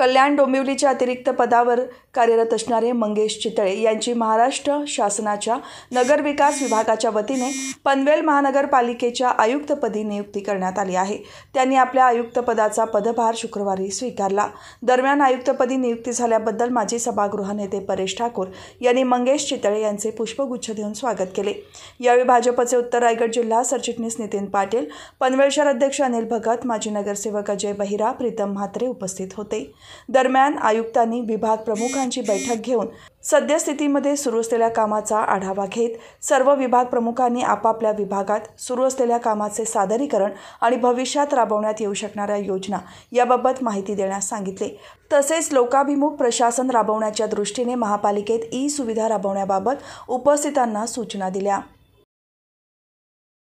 कल्याण डोंबिवलीच्या अतिरिक्त पदावर कार्यरत असणारे मंगेश चितळे यांची महाराष्ट्र शासनाच्या नगरविकास विभागाच्या वतीने पनवेल महानगरपालिकेच्या आयुक्तपदी नियुक्ती करण्यात आली आहे त्यांनी आपल्या आयुक्तपदाचा पदभार शुक्रवारी स्वीकारला दरम्यान आयुक्तपदी नियुक्ती झाल्याबद्दल माजी सभागृह नेते परेश ठाकूर यांनी मंगेश चितळे यांचे पुष्पगुच्छ देऊन स्वागत केले यावेळी भाजपचे उत्तर रायगड जिल्हा सरचिटणीस नितीन पाटील पनवेल शहर अध्यक्ष अनिल भगत माजी नगरसेवक अजय बहिरा प्रीतम म्हात्रे उपस्थित होते दरम्यान आयुक्तांनी विभाग प्रमुखांची बैठक घेऊन सद्यस्थितीमध्ये सुरू असलेल्या कामाचा आढावा घेत सर्व विभाग प्रमुखांनी आपापल्या विभागात सुरू असलेल्या कामाचे सादरीकरण आणि भविष्यात राबवण्यात येऊ शकणाऱ्या योजना याबाबत माहिती देण्यास सांगितले तसेच लोकाभिमुख प्रशासन राबवण्याच्या दृष्टीने महापालिकेत ई सुविधा राबवण्याबाबत उपस्थितांना सूचना दिल्या